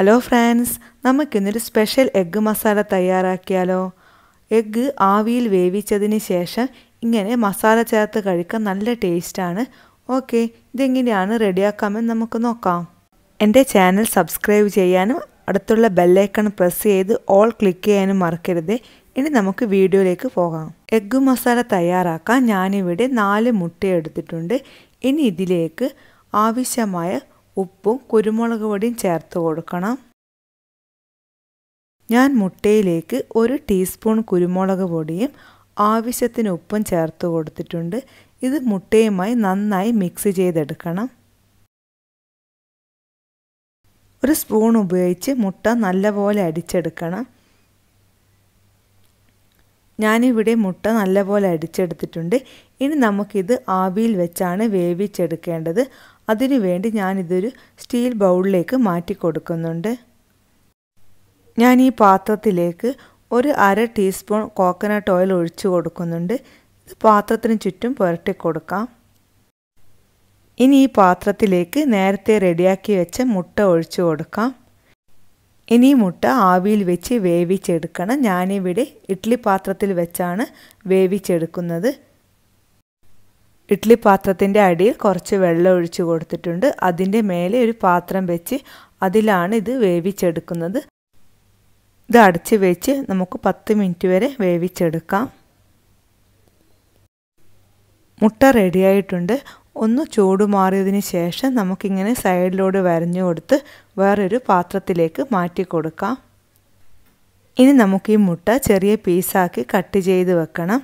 hello friends നമുക്കിന്നൊരു special egg മസാല തയ്യാറാക്കിയാലോ എഗ്ഗ് ആവിയിൽ വേവിച്ചതിന് ശേഷം ഇങ്ങനെ മസാല ചേർത്ത് കഴിക്കാൻ നല്ല ടേസ്റ്റാണ് ഓക്കെ ഇതെങ്ങനെയാണ് റെഡിയാക്കാമെന്ന് നമുക്ക് നോക്കാം എൻ്റെ ചാനൽ സബ്സ്ക്രൈബ് ചെയ്യാനും അടുത്തുള്ള ബെല്ലൈക്കൺ പ്രസ് ചെയ്ത് ഓൾ ക്ലിക്ക് ചെയ്യാനും മറക്കരുത് ഇനി നമുക്ക് വീഡിയോയിലേക്ക് പോകാം എഗ്ഗ് മസാല തയ്യാറാക്കാൻ ഞാനിവിടെ നാല് മുട്ട എടുത്തിട്ടുണ്ട് ഇനി ഇതിലേക്ക് ആവശ്യമായ ഉപ്പും കുരുമുളക് പൊടിയും ചേർത്ത് കൊടുക്കണം ഞാൻ മുട്ടയിലേക്ക് ഒരു ടീസ്പൂൺ കുരുമുളക് പൊടിയും ആവശ്യത്തിന് ഉപ്പും ചേർത്ത് കൊടുത്തിട്ടുണ്ട് ഇത് മുട്ടയുമായി നന്നായി മിക്സ് ചെയ്തെടുക്കണം ഒരു സ്പൂൺ ഉപയോഗിച്ച് മുട്ട നല്ലപോലെ അടിച്ചെടുക്കണം ഞാനിവിടെ മുട്ട നല്ലപോലെ അടിച്ചെടുത്തിട്ടുണ്ട് ഇനി നമുക്കിത് ആവിയിൽ വെച്ചാണ് വേവിച്ചെടുക്കേണ്ടത് അതിനുവേണ്ടി ഞാനിതൊരു സ്റ്റീൽ ബൗളിലേക്ക് മാറ്റി കൊടുക്കുന്നുണ്ട് ഞാൻ ഈ പാത്രത്തിലേക്ക് ഒരു അര ടീസ്പൂൺ കോക്കനട്ട് ഓയിൽ ഒഴിച്ചു കൊടുക്കുന്നുണ്ട് ഇത് പാത്രത്തിന് ചുറ്റും പുരട്ടി കൊടുക്കാം ഇനി ഈ പാത്രത്തിലേക്ക് നേരത്തെ റെഡിയാക്കി വെച്ച മുട്ട ഒഴിച്ചു കൊടുക്കാം ഇനി മുട്ട ആവിയിൽ വെച്ച് വേവിച്ചെടുക്കണം ഞാനിവിടെ ഇഡ്ഡലി പാത്രത്തിൽ വെച്ചാണ് വേവിച്ചെടുക്കുന്നത് ഇഡ്ഡലി പാത്രത്തിൻ്റെ അടിയിൽ കുറച്ച് വെള്ളം ഒഴിച്ചു കൊടുത്തിട്ടുണ്ട് അതിൻ്റെ മേലെ ഒരു പാത്രം വെച്ച് അതിലാണ് ഇത് വേവിച്ചെടുക്കുന്നത് ഇത് അടച്ച് വെച്ച് നമുക്ക് പത്ത് മിനിറ്റ് വരെ വേവിച്ചെടുക്കാം മുട്ട റെഡിയായിട്ടുണ്ട് ഒന്ന് ചൂട് മാറിയതിന് ശേഷം നമുക്കിങ്ങനെ സൈഡിലൂടെ വരഞ്ഞു കൊടുത്ത് വേറൊരു പാത്രത്തിലേക്ക് മാറ്റി കൊടുക്കാം ഇനി നമുക്ക് ഈ മുട്ട ചെറിയ പീസാക്കി കട്ട് ചെയ്ത് വെക്കണം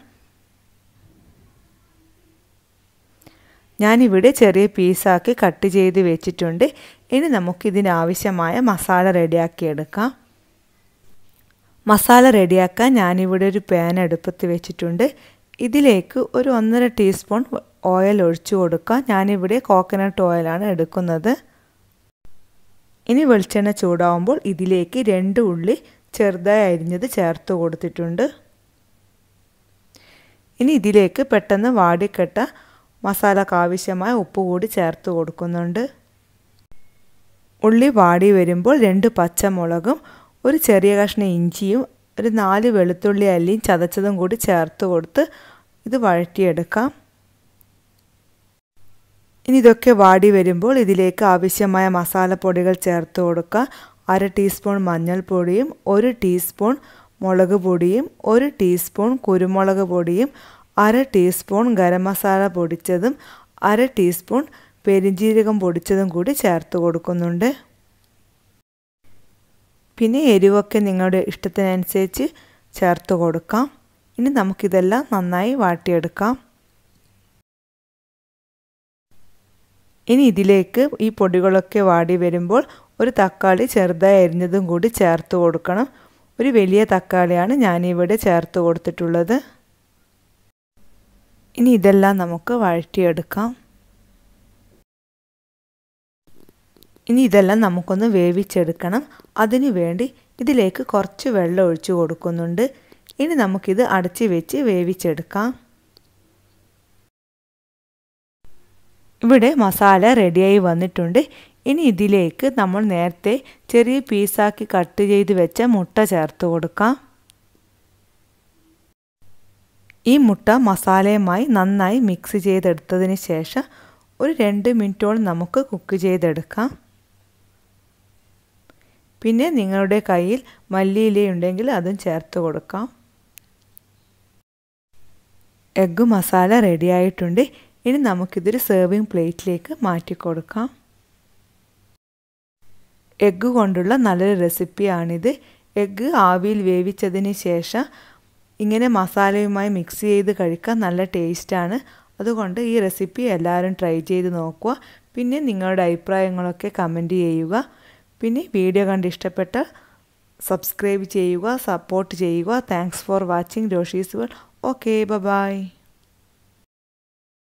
ഞാനിവിടെ ചെറിയ പീസാക്കി കട്ട് ചെയ്ത് വെച്ചിട്ടുണ്ട് ഇനി നമുക്കിതിനാവശ്യമായ മസാല റെഡിയാക്കിയെടുക്കാം മസാല റെഡിയാക്കാൻ ഞാനിവിടെ ഒരു പാൻ അടുപ്പത്ത് വെച്ചിട്ടുണ്ട് ഇതിലേക്ക് ഒരു ഒന്നര ടീസ്പൂൺ ഓയിൽ ഒഴിച്ചു കൊടുക്കുക ഞാനിവിടെ കോക്കനട്ട് ഓയിലാണ് എടുക്കുന്നത് ഇനി വെളിച്ചെണ്ണ ചൂടാവുമ്പോൾ ഇതിലേക്ക് രണ്ട് ഉള്ളി ചെറുതായി അരിഞ്ഞത് ചേർത്ത് കൊടുത്തിട്ടുണ്ട് ഇനി ഇതിലേക്ക് പെട്ടെന്ന് വാടിക്കെട്ട മസാലക്ക് ആവശ്യമായ ഉപ്പ് കൂടി ചേർത്ത് കൊടുക്കുന്നുണ്ട് ഉള്ളി വാടി വരുമ്പോൾ രണ്ട് പച്ചമുളകും ഒരു ചെറിയ കഷ്ണം ഇഞ്ചിയും ഒരു നാല് വെളുത്തുള്ളി അല്ലിയും ചതച്ചതും കൂടി ചേർത്ത് കൊടുത്ത് ഇത് വഴറ്റിയെടുക്കാം ഇനി ഇതൊക്കെ വാടി വരുമ്പോൾ ഇതിലേക്ക് ആവശ്യമായ മസാലപ്പൊടികൾ ചേർത്ത് കൊടുക്കുക അര ടീസ്പൂൺ മഞ്ഞൾപ്പൊടിയും ഒരു ടീസ്പൂൺ മുളക് പൊടിയും ഒരു ടീസ്പൂൺ കുരുമുളക് പൊടിയും അര ടീസ്പൂൺ ഗരം മസാല പൊടിച്ചതും അര ടീസ്പൂൺ പെരിഞ്ചീരകം പൊടിച്ചതും കൂടി ചേർത്ത് കൊടുക്കുന്നുണ്ട് പിന്നെ എരിവൊക്കെ നിങ്ങളുടെ ഇഷ്ടത്തിനനുസരിച്ച് ചേർത്ത് കൊടുക്കാം ഇനി നമുക്കിതെല്ലാം നന്നായി വാട്ടിയെടുക്കാം ഇനി ഇതിലേക്ക് ഈ പൊടികളൊക്കെ വാടി വരുമ്പോൾ ഒരു തക്കാളി ചെറുതായി അരിഞ്ഞതും കൂടി ചേർത്ത് കൊടുക്കണം ഒരു വലിയ തക്കാളിയാണ് ഞാനിവിടെ ചേർത്ത് കൊടുത്തിട്ടുള്ളത് ഇനി ഇതെല്ലാം നമുക്ക് വഴറ്റിയെടുക്കാം ഇനി ഇതെല്ലാം നമുക്കൊന്ന് വേവിച്ചെടുക്കണം അതിനു വേണ്ടി ഇതിലേക്ക് കുറച്ച് വെള്ളം ഒഴിച്ചു കൊടുക്കുന്നുണ്ട് ഇനി നമുക്കിത് അടച്ച് വെച്ച് വേവിച്ചെടുക്കാം ഇവിടെ മസാല റെഡിയായി വന്നിട്ടുണ്ട് ഇനി ഇതിലേക്ക് നമ്മൾ നേരത്തെ ചെറിയ പീസാക്കി കട്ട് ചെയ്ത് വെച്ച മുട്ട ചേർത്ത് കൊടുക്കാം ഈ മുട്ട മസാലയുമായി നന്നായി മിക്സ് ചെയ്തെടുത്തതിന് ശേഷം ഒരു രണ്ട് മിനിറ്റോളം നമുക്ക് കുക്ക് ചെയ്തെടുക്കാം പിന്നെ നിങ്ങളുടെ കയ്യിൽ മല്ലിയില ഉണ്ടെങ്കിൽ അതും ചേർത്ത് കൊടുക്കാം എഗ്ഗ് മസാല റെഡി ആയിട്ടുണ്ട് ഇനി നമുക്കിതൊരു സെർവിങ് പ്ലേറ്റിലേക്ക് മാറ്റി കൊടുക്കാം എഗ്ഗ് കൊണ്ടുള്ള നല്ലൊരു റെസിപ്പിയാണിത് എഗ്ഗ് ആവിയിൽ വേവിച്ചതിന് ശേഷം ഇങ്ങനെ മസാലയുമായി മിക്സ് ചെയ്ത് കഴിക്കാൻ നല്ല ടേസ്റ്റാണ് അതുകൊണ്ട് ഈ റെസിപ്പി എല്ലാവരും ട്രൈ ചെയ്ത് നോക്കുക പിന്നെ നിങ്ങളുടെ അഭിപ്രായങ്ങളൊക്കെ കമൻറ്റ് ചെയ്യുക പിന്നെ വീഡിയോ കണ്ട് ഇഷ്ടപ്പെട്ട് സബ്സ്ക്രൈബ് ചെയ്യുക സപ്പോർട്ട് ചെയ്യുക thanks for watching Roshi's world okay by